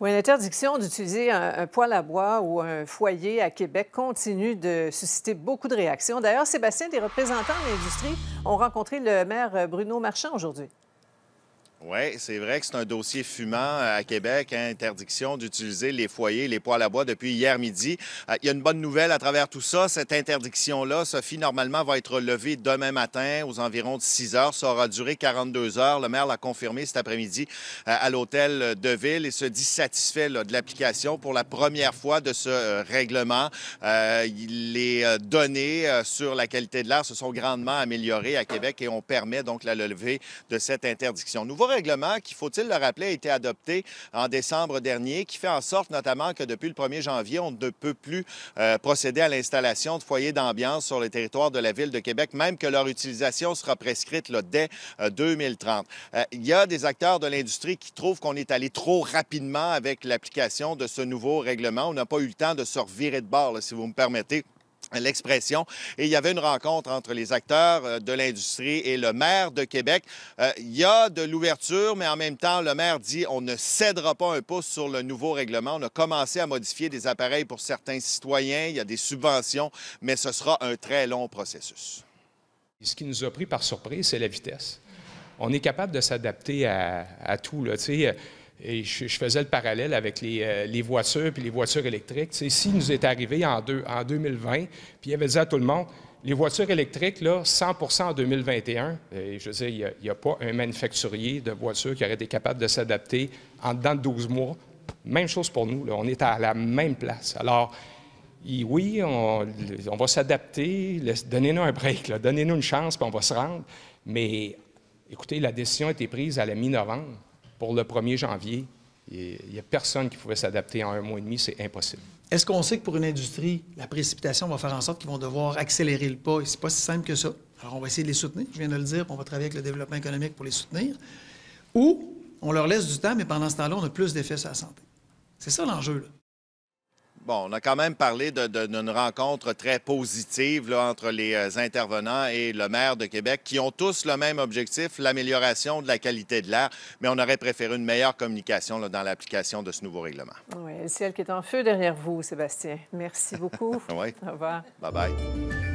Oui, l'interdiction d'utiliser un, un, poêle à bois ou un foyer à Québec continue de susciter beaucoup de réactions. D'ailleurs, Sébastien, des représentants de l'industrie ont rencontré le maire euh, Bruno Marchand aujourd'hui. Oui, c'est vrai que c'est un dossier fumant euh, à Québec, hein, interdiction d'utiliser les foyers, les poêles à bois depuis hier midi. Euh, il y a une bonne nouvelle à travers tout ça. Cette interdiction-là, Sophie, normalement, va être levée demain matin aux environs de 6 heures. Ça aura duré 42 heures. Le maire l'a confirmé cet après-midi euh, à l'hôtel de ville et se dit satisfait de l'application pour la première fois de ce règlement. les données sur la qualité de l'air se sont grandement améliorées à Québec et on permet donc la levée de cette interdiction règlement qui, faut-il le rappeler, a été adopté en décembre dernier, qui fait en sorte notamment que depuis le 1er janvier, on ne peut plus euh, procéder à l'installation de foyers d'ambiance sur le territoire de la ville de Québec, même que leur utilisation sera prescrite dès 2030. Euh, euh, il y a des acteurs de l'industrie qui trouvent qu'on est allé trop rapidement avec l'application de ce nouveau règlement. On n'a pas eu le temps de se revirer de bord, si vous me permettez l'expression. Et il y avait une rencontre entre les acteurs euh, de l'industrie et le maire de Québec. Euh, il y a de l'ouverture, mais en même temps, le maire dit on ne cédera pas un pouce sur le nouveau règlement. On a commencé à modifier des appareils pour certains citoyens. Il y a des subventions, mais ce sera un très long processus. Ce qui nous a pris par surprise, c'est la vitesse. On est capable de s'adapter à, à, tout. Là. Euh, je, faisais le parallèle avec les, euh, voitures et les voitures électriques. Ici, si nous est arrivé en, 2020, puis il avait dit à tout le monde, les voitures électriques, 100 en 2021, je veux il n'y a, pas un manufacturier de voitures qui aurait été capable de s'adapter en dedans de 12 mois. Même chose pour nous, on est à la même place. Alors, oui, on, on va s'adapter, donnez-nous un break, donnez-nous une chance, puis on va se rendre. Mais écoutez, la décision a été prise à la mi-novembre pour le 1er janvier, il n'y a personne qui pouvait s'adapter en un mois et demi, c'est impossible. Est-ce qu'on sait que pour une industrie, la précipitation va faire en sorte qu'ils vont devoir accélérer le pas? Ce c'est pas si simple que ça. Alors, on va essayer de les soutenir, je viens de le dire, on va travailler avec le développement économique pour les soutenir. Ou on leur laisse du temps, mais pendant ce temps-là, on a plus d'effets sur la santé. C'est ça l'enjeu. Bon, on a quand même parlé d'une rencontre très positive entre les euh, intervenants et le maire de Québec, qui ont tous le même objectif, l'amélioration de la qualité de l'air, mais on aurait préféré une meilleure communication dans l'application de ce nouveau règlement. Oui, le ciel qui est en feu derrière vous, Sébastien. Merci beaucoup. Au revoir. Bye-bye.